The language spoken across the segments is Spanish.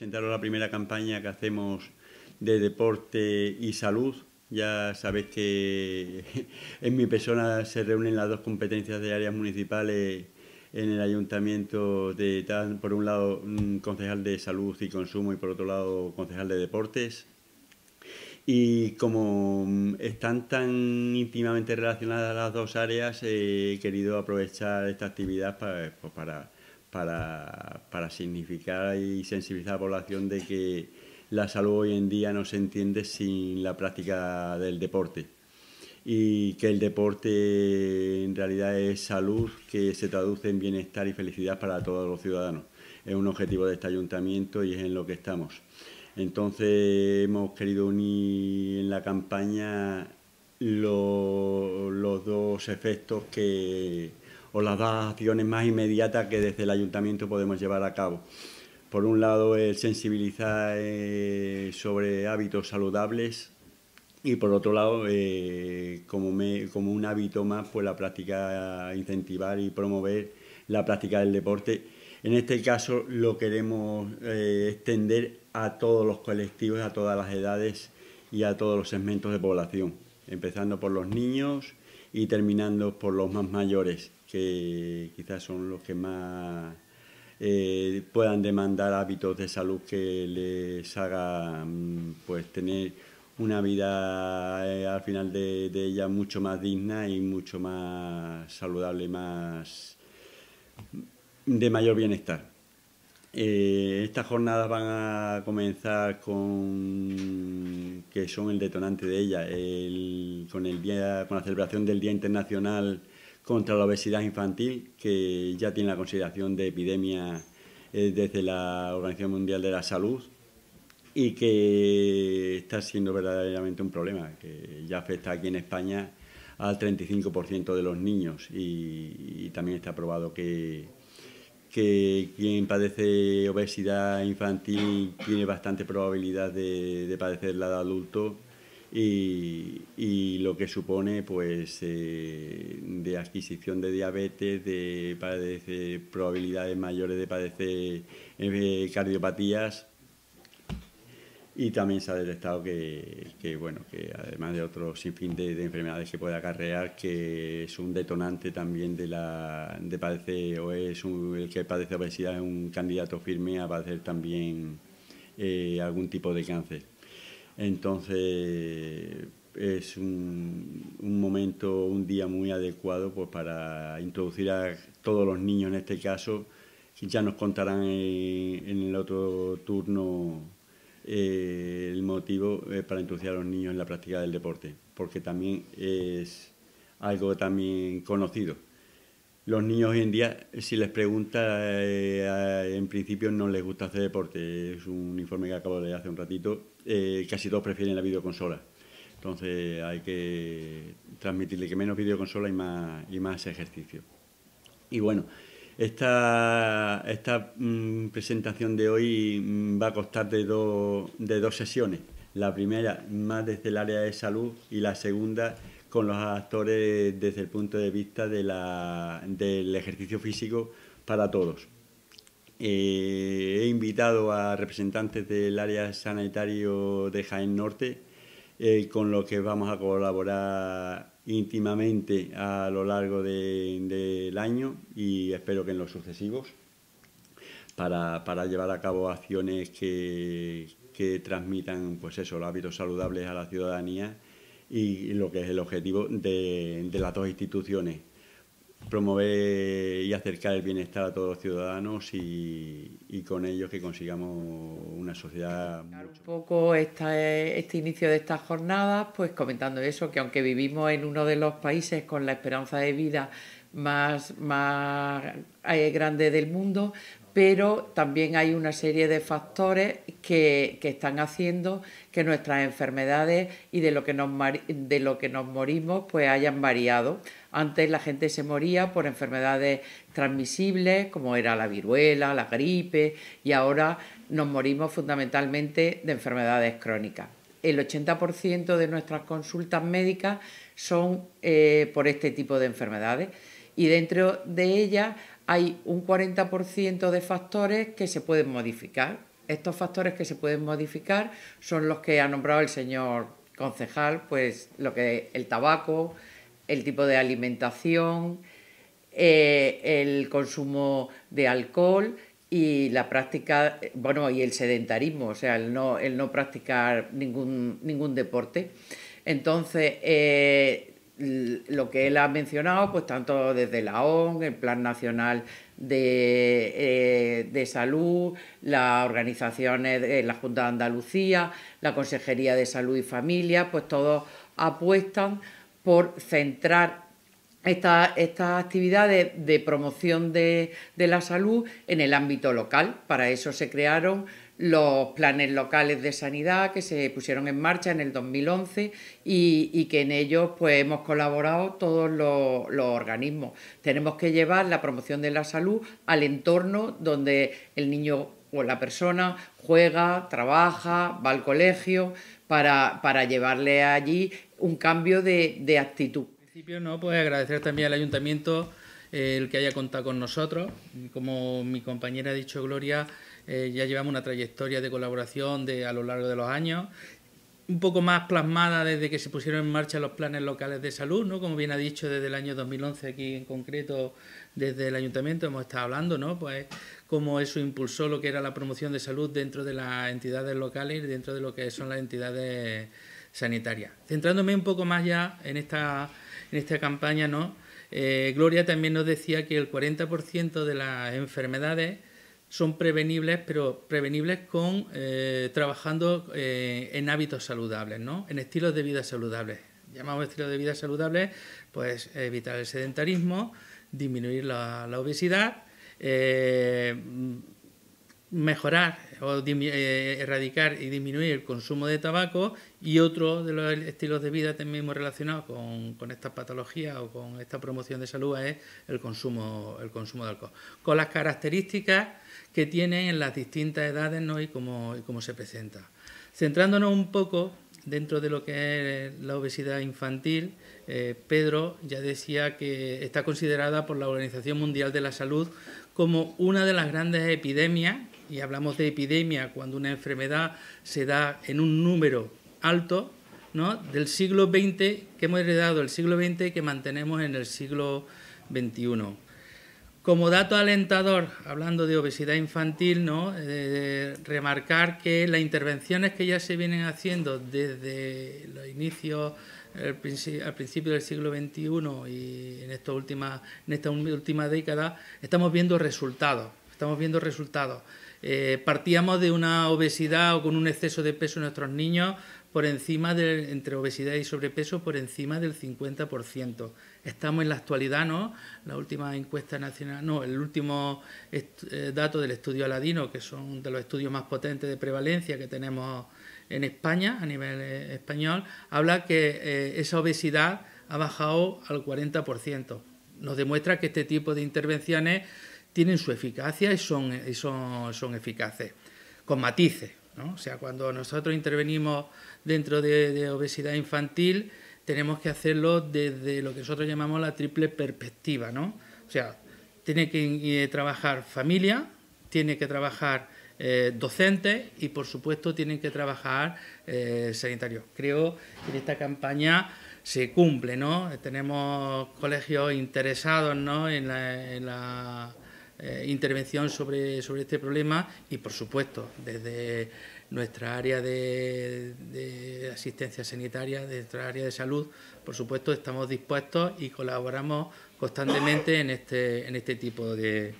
presentaros la primera campaña que hacemos de deporte y salud. Ya sabéis que en mi persona se reúnen las dos competencias de áreas municipales en el ayuntamiento de por un lado concejal de salud y consumo y por otro lado concejal de deportes. Y como están tan íntimamente relacionadas las dos áreas, eh, he querido aprovechar esta actividad pues, para, para para, significar y sensibilizar a la población de que la salud hoy en día no se entiende sin la práctica del deporte y que el deporte en realidad es salud que se traduce en bienestar y felicidad para todos los ciudadanos. Es un objetivo de este ayuntamiento y es en lo que estamos. Entonces hemos querido unir en la campaña los dos efectos que, o las dos acciones más inmediatas que desde el ayuntamiento podemos llevar a cabo. Por un lado, el sensibilizar eh, sobre hábitos saludables y por otro lado, eh, como, un hábito más, pues la práctica, incentivar y promover la práctica del deporte. En este caso lo queremos eh, extender a todos los colectivos, a todas las edades y a todos los segmentos de población, empezando por los niños, y terminando por los más mayores, que quizás son los que más eh, puedan demandar hábitos de salud que les haga mm, pues, tener una vida eh, al final de, de, ella mucho más digna y mucho más saludable, más de mayor bienestar. Eh, estas jornadas van a comenzar con que son el detonante de ella, el, con, el con la celebración del Día Internacional contra la Obesidad Infantil, que ya tiene la consideración de epidemia eh, desde la Organización Mundial de la Salud y que está siendo verdaderamente un problema, que ya afecta aquí en España al 35% de los niños y también está probado que que quien padece obesidad infantil tiene bastante probabilidad de, de padecerla de adulto y, lo que supone pues eh, de adquisición de diabetes, de padecer, probabilidades mayores de padecer eh, cardiopatías y también se ha detectado que, bueno, que además de otros sinfín de, enfermedades que puede acarrear, que es un detonante también de la de padecer, o es un, el que padece obesidad es un candidato firme a padecer también eh, algún tipo de cáncer. Entonces es un, momento, un día muy adecuado pues, para introducir a todos los niños en este caso, ya nos contarán en el otro turno eh, el motivo eh, para introducir a los niños en la práctica del deporte, porque también es algo también conocido. Los niños hoy en día, si les pregunta, eh, en principio no les gusta hacer deporte. Es un informe que acabo de leer hace un ratito. casi todos prefieren la videoconsola. Entonces hay que transmitirle que menos videoconsola y más, y más ejercicio. Y bueno, esta, esta mm, presentación de hoy mm, va a constar de, de dos sesiones. La primera más desde el área de salud y la segunda con los actores desde el punto de vista de la, del ejercicio físico para todos. Eh, he invitado a representantes del área sanitario de Jaén Norte, eh, con los que vamos a colaborar íntimamente a lo largo del año y espero que en los sucesivos para, llevar a cabo acciones que, transmitan pues eso, los hábitos saludables a la ciudadanía y, lo que es el objetivo de las dos instituciones, promover y acercar el bienestar a todos los ciudadanos y, y con ellos que consigamos una sociedad. Un poco esta, este inicio de estas jornadas, pues comentando eso, que aunque vivimos en uno de los países con la esperanza de vida más, más eh, grande del mundo, pero también hay una serie de factores que, están haciendo que nuestras enfermedades y de lo, que nos, morimos pues hayan variado. Antes la gente se moría por enfermedades transmisibles como era la viruela, la gripe y ahora nos morimos fundamentalmente de enfermedades crónicas. El 80% de nuestras consultas médicas son eh, por este tipo de enfermedades y dentro de ellas hay un 40% de factores que se pueden modificar. Estos factores que se pueden modificar son los que ha nombrado el señor concejal, pues lo que el tabaco, el tipo de alimentación, eh, el consumo de alcohol y la práctica, bueno, y el sedentarismo, o sea, el no, practicar ningún, ningún deporte. Entonces, eh, lo que él ha mencionado, pues tanto desde la ONG, el Plan Nacional eh, de, Salud, las organizaciones, de la Junta de Andalucía, la Consejería de Salud y Familia, pues todos apuestan por centrar estas actividades de, promoción de, de la salud en el ámbito local. Para eso se crearon los planes locales de sanidad que se pusieron en marcha en el 2011 y, que en ellos pues, hemos colaborado todos los, organismos. Tenemos que llevar la promoción de la salud al entorno donde el niño o la persona juega, trabaja, va al colegio, para, para llevarle allí un cambio de, actitud. En principio, no, pues agradecer también al ayuntamiento eh, el que haya contado con nosotros. Como mi compañera ha dicho, Gloria, eh, ya llevamos una trayectoria de colaboración de, a lo largo de los años, un poco más plasmada desde que se pusieron en marcha los planes locales de salud, ¿no? Como bien ha dicho, desde el año 2011 aquí en concreto, desde el ayuntamiento hemos estado hablando, ¿no? Pues cómo eso impulsó lo que era la promoción de salud dentro de las entidades locales y dentro de lo que son las entidades sanitarias. Centrándome un poco más ya en esta, en esta campaña, ¿no? Eh, Gloria también nos decía que el 40% de las enfermedades son prevenibles, pero prevenibles con eh, trabajando eh, en hábitos saludables, ¿no? en estilos de vida saludables. Llamamos estilos de vida saludables, pues evitar el sedentarismo, disminuir la, obesidad, eh, mejorar o eh, erradicar y disminuir el consumo de tabaco y otro de los estilos de vida también relacionados con, con patología o con esta promoción de salud es el consumo, el consumo de alcohol, con las características que tiene en las distintas edades ¿no? y, cómo, se presenta. Centrándonos un poco dentro de lo que es la obesidad infantil, eh, Pedro ya decía que está considerada por la Organización Mundial de la Salud como una de las grandes epidemias y hablamos de epidemia cuando una enfermedad se da en un número alto, del siglo XX que hemos heredado, el siglo XX y que mantenemos en el siglo XXI. Como dato alentador, hablando de obesidad infantil, remarcar que las intervenciones que ya se vienen haciendo desde los inicios al principio del siglo XXI y en, esta última, en esta última década, estamos viendo resultados. Estamos viendo resultados. Eh, partíamos de una obesidad o con un exceso de peso en nuestros niños por encima entre obesidad y sobrepeso, por encima del 50%. Estamos en la actualidad, ¿no? La última encuesta nacional, no, el último eh, dato del estudio Aladino, que son de los estudios más potentes de prevalencia que tenemos en España, a nivel eh, español, habla que esa obesidad ha bajado al 40%. Nos demuestra que este tipo de intervenciones tienen su eficacia y son, son, eficaces, con matices. ¿no? O sea, cuando nosotros intervenimos dentro de, obesidad infantil, tenemos que hacerlo desde lo que nosotros llamamos la triple perspectiva, ¿no? O sea, tiene que eh, trabajar familia, tiene que trabajar eh, docente y, por supuesto, tiene que trabajar sanitario. Eh, sanitarios. Creo que en esta campaña se cumple, ¿no? Tenemos colegios interesados, en la eh, intervención sobre, este problema y, por supuesto, desde nuestra área de, asistencia sanitaria, de nuestra área de salud, por supuesto, estamos dispuestos y colaboramos constantemente en este, este tipo de,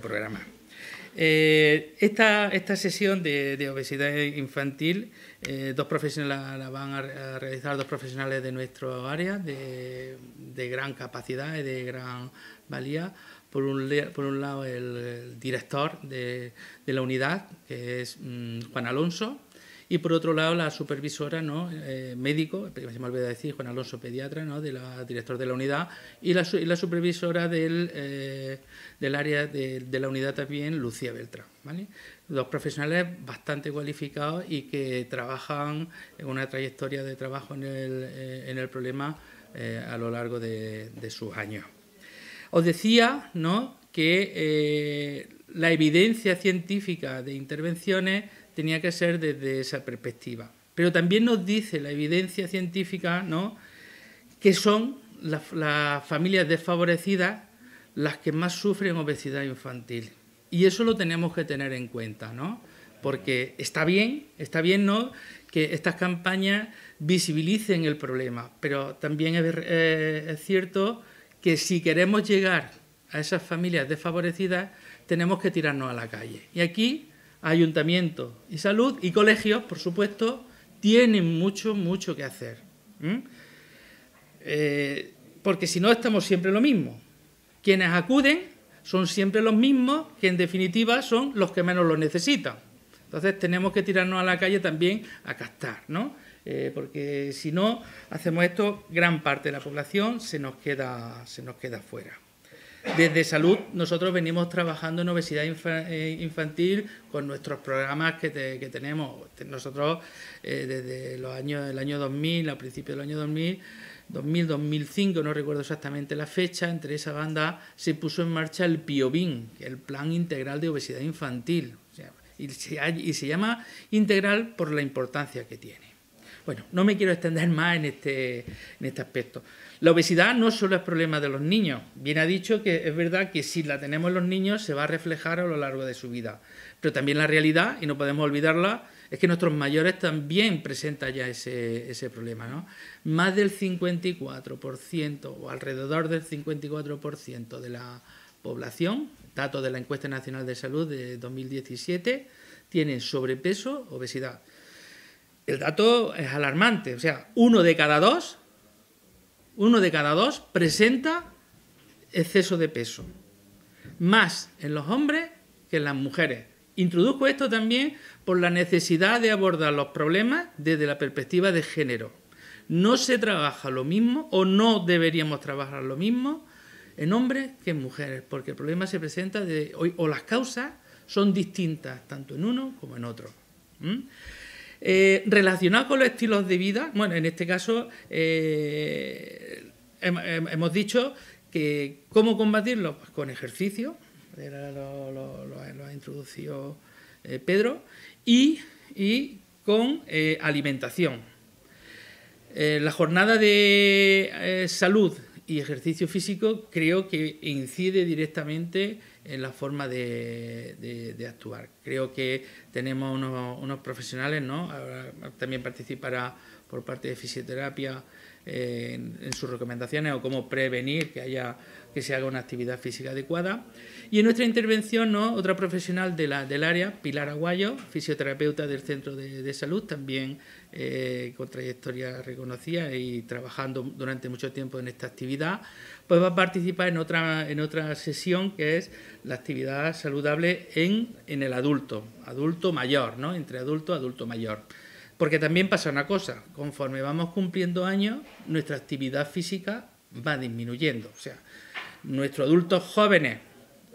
programas. Eh, esta, sesión de, obesidad infantil, eh, dos profesionales la, van a, realizar dos profesionales de nuestro área, de gran capacidad y de gran valía, por un, por un lado el director de, la unidad, que es mm, Juan Alonso, y por otro lado la supervisora, ¿no? Eh, médico, se me decir, Juan Alonso, pediatra, ¿no? de director de la unidad, y la, supervisora eh, del, área de, de, la unidad también, Lucía Beltrán. Dos profesionales bastante cualificados y que trabajan en una trayectoria de trabajo en el, eh, en el problema a lo largo de sus años. Os decía ¿no? que eh, la evidencia científica de intervenciones tenía que ser desde esa perspectiva. Pero también nos dice la evidencia científica ¿no? que son las, familias desfavorecidas las que más sufren obesidad infantil. Y eso lo tenemos que tener en cuenta, ¿no? Porque está bien, está bien, ¿no? Que estas campañas visibilicen el problema, pero también es eh, cierto si queremos llegar a esas familias desfavorecidas, tenemos que tirarnos a la calle. Y aquí, ayuntamiento y salud y colegios, por supuesto, tienen mucho, mucho que hacer. Eh, porque si no, estamos siempre lo mismo. Quienes acuden son siempre los mismos, que en definitiva son los que menos lo necesitan. Entonces tenemos que tirarnos a la calle también a captar, ¿no? Eh, porque si no hacemos esto, gran parte de la población se nos queda, se nos queda fuera. Desde salud nosotros venimos trabajando en obesidad eh, infantil con nuestros programas que, tenemos. Nosotros eh, desde los años, el año 2000, a principios del año 2000, 2000-2005, no recuerdo exactamente la fecha, entre esa banda se puso en marcha el PIOBIN, el Plan Integral de Obesidad Infantil. y se llama integral por la importancia que tiene. Bueno, no me quiero extender más este, en este, aspecto. La obesidad no solo es problema de los niños. Bien ha dicho que es verdad que si la tenemos los niños se va a reflejar a lo largo de su vida. Pero también la realidad, y no podemos olvidarla, es que nuestros mayores también presentan ya ese, problema. Más del 54% o alrededor del 54% de la población, datos de la encuesta nacional de salud de 2017, tienen sobrepeso, obesidad. El dato es alarmante, o sea, uno de cada dos, uno de cada dos presenta exceso de peso, más en los hombres que en las mujeres. Introduzco esto también por la necesidad de abordar los problemas desde la perspectiva de género. No se trabaja lo mismo o no deberíamos trabajar lo mismo en hombres que en mujeres, porque el problema se presenta o, las causas son distintas tanto en uno como en otro. Eh, relacionado con los estilos de vida, bueno, en este caso eh, hemos dicho que cómo combatirlo, pues, con ejercicio, lo, ha introducido eh, Pedro, y, y con alimentación. la jornada de salud y ejercicio físico creo que incide directamente en la forma de, actuar. Creo que tenemos unos, profesionales, ¿no? también participará por parte de fisioterapia eh, en, sus recomendaciones o cómo prevenir que haya que se haga una actividad física adecuada. Y en nuestra intervención, ¿no? otra profesional de del área, Pilar Aguayo, fisioterapeuta del Centro de, Salud, también eh, con trayectoria reconocida y trabajando durante mucho tiempo en esta actividad, pues va a participar en otra, en otra sesión que es la actividad saludable en, el adulto, adulto mayor, ¿no? Entre adulto, y adulto mayor. Porque también pasa una cosa, conforme vamos cumpliendo años, nuestra actividad física va disminuyendo. O sea, nuestros adultos jóvenes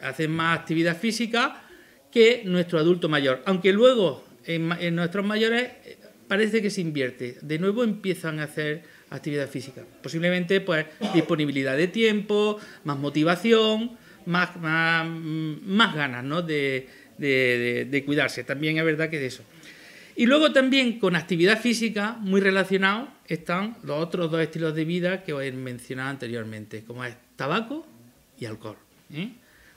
hacen más actividad física que nuestro adulto mayor. Aunque luego en nuestros mayores eh, parece que se invierte. De nuevo empiezan a hacer actividad física. Posiblemente, pues, disponibilidad de tiempo, más motivación, más, más, ganas, ¿no? De, cuidarse. También es verdad que de eso. Y luego también con actividad física, muy relacionado, están los otros dos estilos de vida que os he mencionado anteriormente, como es tabaco y alcohol, ¿eh?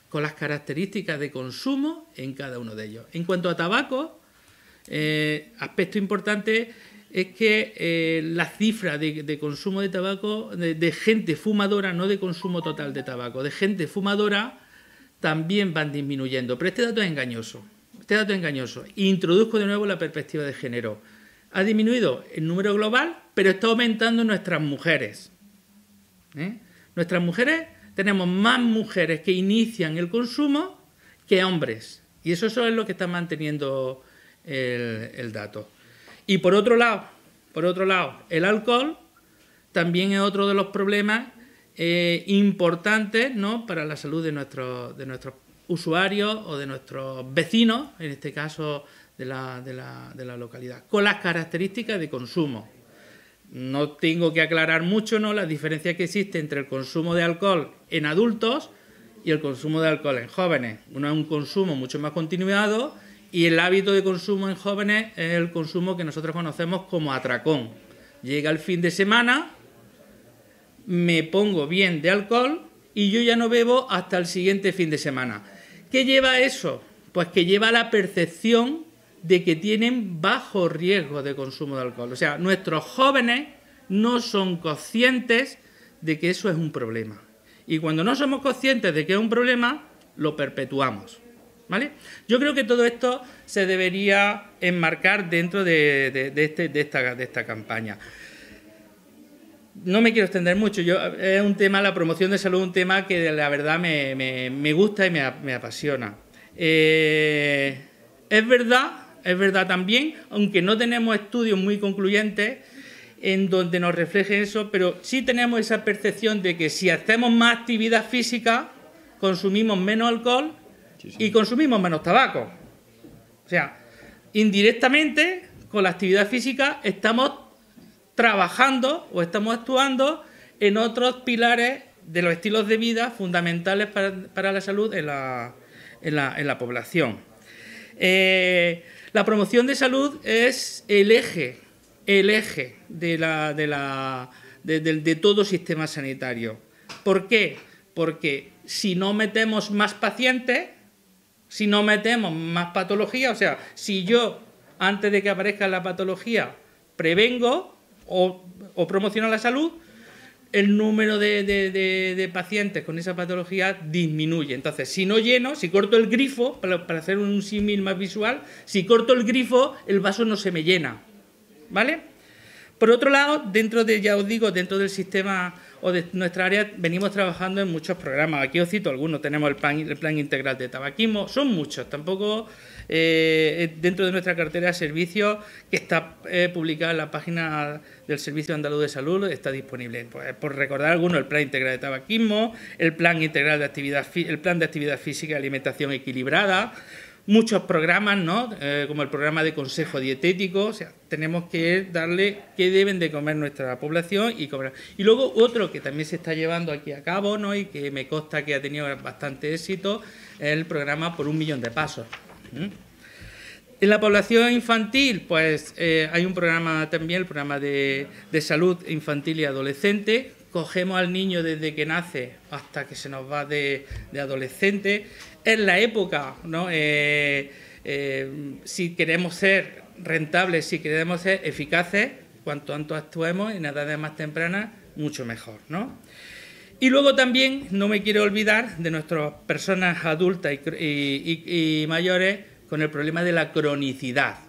con las características de consumo en cada uno de ellos. En cuanto a tabaco, eh, aspecto importante es que eh, la cifra de, consumo de tabaco, de, gente fumadora, no de consumo total de tabaco, de gente fumadora, también van disminuyendo. Pero este dato es engañoso. Este dato es engañoso. Introduzco de nuevo la perspectiva de género. Ha disminuido el número global, pero está aumentando nuestras mujeres. ¿eh? Nuestras mujeres, tenemos más mujeres que inician el consumo que hombres. Y eso, es lo que está manteniendo el dato. Y por otro lado, por otro lado, el alcohol también es otro de los problemas eh, importantes para la salud de, de nuestros usuarios o de nuestros vecinos, en este caso de la, localidad, con las características de consumo. No tengo que aclarar mucho ¿no? diferencia que existe entre el consumo de alcohol en adultos y el consumo de alcohol en jóvenes. Uno es un consumo mucho más continuado y el hábito de consumo en jóvenes es el consumo que nosotros conocemos como atracón. Llega el fin de semana, me pongo bien de alcohol y yo ya no bebo hasta el siguiente fin de semana. ¿Qué lleva eso? Pues que lleva la percepción de que tienen bajo riesgo de consumo de alcohol. O sea, nuestros jóvenes no son conscientes de que eso es un problema. Y cuando no somos conscientes de que es un problema, lo perpetuamos. Yo creo que todo esto se debería enmarcar dentro de, este, esta, campaña. No me quiero extender mucho, es un tema, la promoción de salud, un tema que la verdad me, gusta y me, apasiona. Eh, es verdad, es verdad también, aunque no tenemos estudios muy concluyentes en donde nos refleje eso, pero sí tenemos esa percepción de que si hacemos más actividad física, consumimos menos alcohol y consumimos menos tabaco. O sea, indirectamente con la actividad física estamos trabajando o estamos actuando en otros pilares de los estilos de vida fundamentales para, la salud en la, en la, población. Eh, la promoción de salud es el eje, el eje de, la, de todo sistema sanitario. ¿Por qué? Porque si no metemos más pacientes, si no metemos más patología, o sea, si yo antes de que aparezca la patología prevengo o, promociono la salud, el número de, pacientes con esa patología disminuye. Entonces, si no lleno, si corto el grifo, para, para hacer un símil más visual, si corto el grifo, el vaso no se me llena. ¿Vale? Por otro lado, dentro de, ya os digo, dentro del sistema o de nuestra área, venimos trabajando en muchos programas. Aquí os cito algunos. Tenemos el plan, el plan integral de tabaquismo. Son muchos. Tampoco eh, dentro de nuestra cartera de servicios, que está eh, publicada en la página del Servicio Andaluz de Salud, está disponible. Pues, por recordar algunos, el plan integral de tabaquismo, el plan integral de actividad, el plan de actividad física y alimentación equilibrada muchos programas, ¿no? Eh, como el programa de consejo dietético, o sea, tenemos que darle qué deben de comer nuestra población y Y luego otro que también se está llevando aquí a cabo, ¿no? Y que me consta que ha tenido bastante éxito, es el programa por un millón de pasos. En la población infantil, pues eh, hay un programa también, el programa de, salud infantil y adolescente, cogemos al niño desde que nace hasta que se nos va de adolescente, en la época, eh, eh, si queremos ser rentables, si queremos ser eficaces, cuanto antes actuemos en edades más tempranas, mucho mejor, Y luego también no me quiero olvidar de nuestras personas adultas y, mayores con el problema de la cronicidad,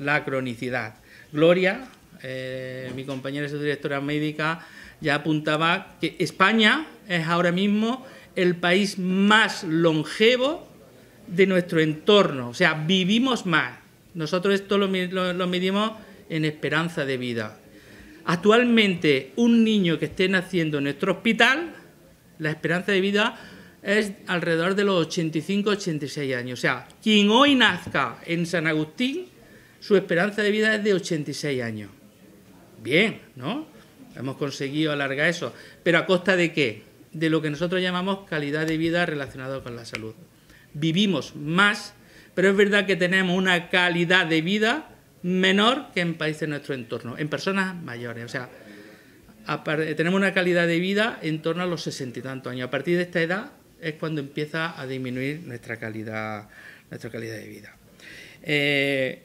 la cronicidad. Gloria, eh, mi compañera y su directora médica, ya apuntaba que España es ahora mismo el país más longevo de nuestro entorno, o sea, vivimos más. Nosotros esto lo, medimos en esperanza de vida. Actualmente, un niño que esté naciendo en nuestro hospital, la esperanza de vida es alrededor de los 85-86 años. O sea, quien hoy nazca en San Agustín, su esperanza de vida es de 86 años. Bien, ¿no? Hemos conseguido alargar eso. ¿Pero a costa de qué? de lo que nosotros llamamos calidad de vida relacionado con la salud. Vivimos más, pero es verdad que tenemos una calidad de vida menor que en países de nuestro entorno, en personas mayores. O sea, tenemos una calidad de vida en torno a los sesenta y tantos años. A partir de esta edad es cuando empieza a disminuir nuestra calidad, nuestra calidad de vida. Eh,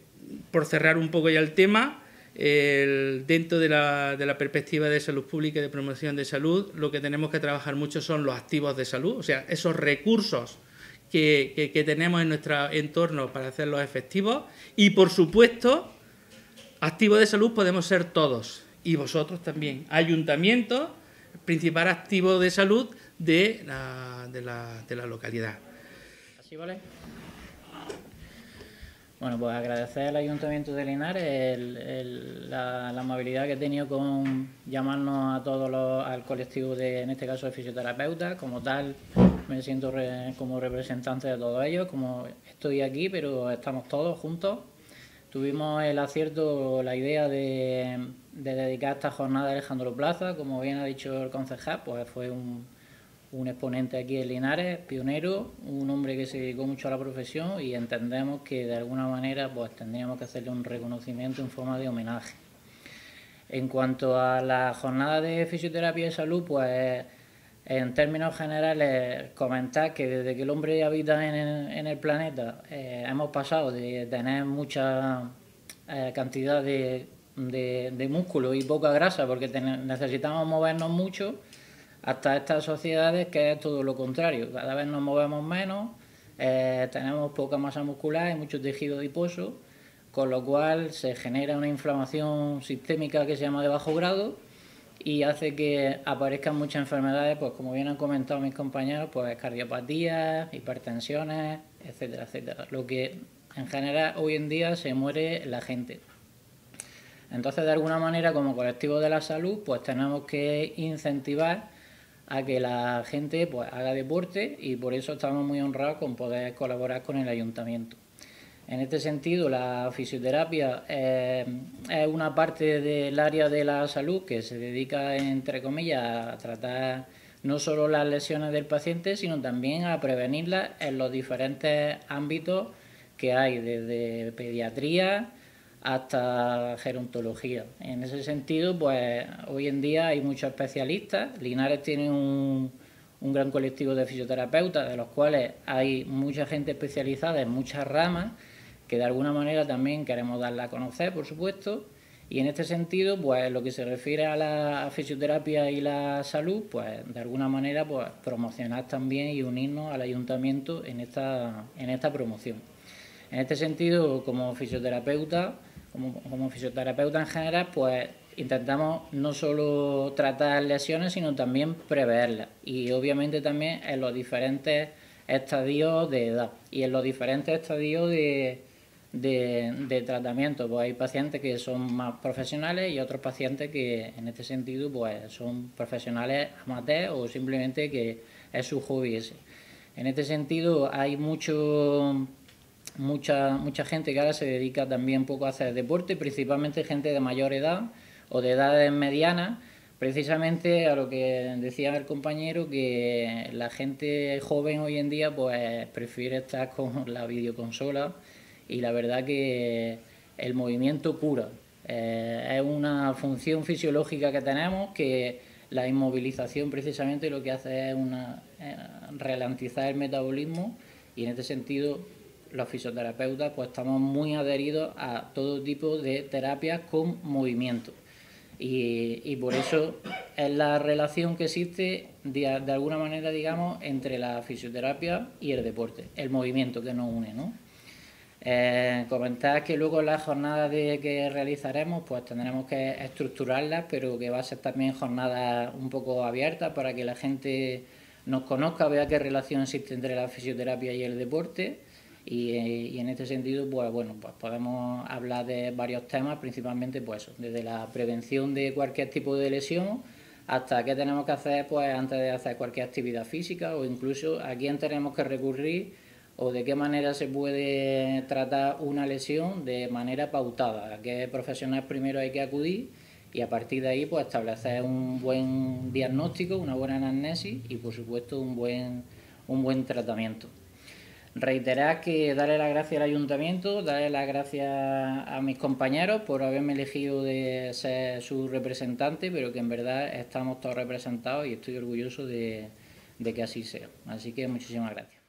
por cerrar un poco ya el tema, el, dentro de la, perspectiva de salud pública y de promoción de salud, lo que tenemos que trabajar mucho son los activos de salud, o sea, esos recursos que, tenemos en nuestro entorno para hacerlos efectivos. Y, por supuesto, activos de salud podemos ser todos, y vosotros también. Ayuntamiento, principal activo de salud de la, de la localidad. ¿Así vale? Bueno, pues agradecer al Ayuntamiento de Linares la, amabilidad que ha tenido con llamarnos a todos los, al colectivo de, en este caso, de fisioterapeutas. Como tal, me siento como representante de todos ellos, como estoy aquí, pero estamos todos juntos. Tuvimos el acierto, la idea de, de dedicar esta jornada a Alejandro Plaza, como bien ha dicho el concejal, pues fue un, un exponente aquí en Linares, pionero, un hombre que se dedicó mucho a la profesión y entendemos que de alguna manera pues tendríamos que hacerle un reconocimiento en forma de homenaje. En cuanto a la jornada de fisioterapia y salud, pues en términos generales comentar que desde que el hombre habita en el, planeta eh, hemos pasado de tener mucha eh, cantidad de, de, músculo y poca grasa porque necesitamos movernos mucho hasta estas sociedades que es todo lo contrario. Cada vez nos movemos menos, eh, tenemos poca masa muscular y mucho tejido adiposo, con lo cual se genera una inflamación sistémica que se llama de bajo grado y hace que aparezcan muchas enfermedades, pues como bien han comentado mis compañeros, pues cardiopatías, hipertensiones, etcétera, etcétera. Lo que en general hoy en día se muere la gente. Entonces, de alguna manera, como colectivo de la salud, pues tenemos que incentivar a que la gente pues, haga deporte y por eso estamos muy honrados con poder colaborar con el ayuntamiento. En este sentido, la fisioterapia eh, es una parte del área de la salud que se dedica, entre comillas, a tratar no solo las lesiones del paciente, sino también a prevenirlas en los diferentes ámbitos que hay, desde pediatría, hasta gerontología. En ese sentido, pues hoy en día hay muchos especialistas. Linares tiene un, gran colectivo de fisioterapeutas, de los cuales hay mucha gente especializada en muchas ramas, que de alguna manera también queremos darla a conocer, por supuesto. Y en este sentido, pues lo que se refiere a la fisioterapia y la salud, pues de alguna manera pues promocionar también y unirnos al ayuntamiento en esta, en esta promoción. En este sentido, como fisioterapeuta, como, como fisioterapeuta en general, pues intentamos no solo tratar lesiones, sino también preverlas. Y obviamente también en los diferentes estadios de edad y en los diferentes estadios de, tratamiento. Pues hay pacientes que son más profesionales y otros pacientes que en este sentido pues son profesionales amateurs o simplemente que es su hobby En este sentido hay mucho mucha, mucha gente que ahora se dedica también un poco a hacer deporte, principalmente gente de mayor edad o de edades medianas, precisamente a lo que decía el compañero, que la gente joven hoy en día pues prefiere estar con la videoconsola y la verdad que el movimiento cura. Eh, es una función fisiológica que tenemos que la inmovilización precisamente lo que hace es una, eh, el metabolismo y en este sentido los fisioterapeutas pues estamos muy adheridos a todo tipo de terapias con movimiento. Y, por eso es la relación que existe de, alguna manera, digamos, entre la fisioterapia y el deporte, el movimiento que nos une, ¿no? Eh, comentar que luego las jornadas que realizaremos, pues tendremos que estructurarlas, pero que va a ser también jornada un poco abierta... para que la gente nos conozca, vea qué relación existe entre la fisioterapia y el deporte eh, y, en este sentido, pues, bueno, pues podemos hablar de varios temas, principalmente pues desde la prevención de cualquier tipo de lesión hasta qué tenemos que hacer pues antes de hacer cualquier actividad física o incluso a quién tenemos que recurrir o de qué manera se puede tratar una lesión de manera pautada, a qué profesional primero hay que acudir y a partir de ahí pues establecer un buen diagnóstico, una buena anamnesis y por supuesto un buen tratamiento. Reiterar que darle las gracias al ayuntamiento, darle las gracias a mis compañeros por haberme elegido de ser su representante, pero que en verdad estamos todos representados y estoy orgulloso de, de que así sea. Así que muchísimas gracias.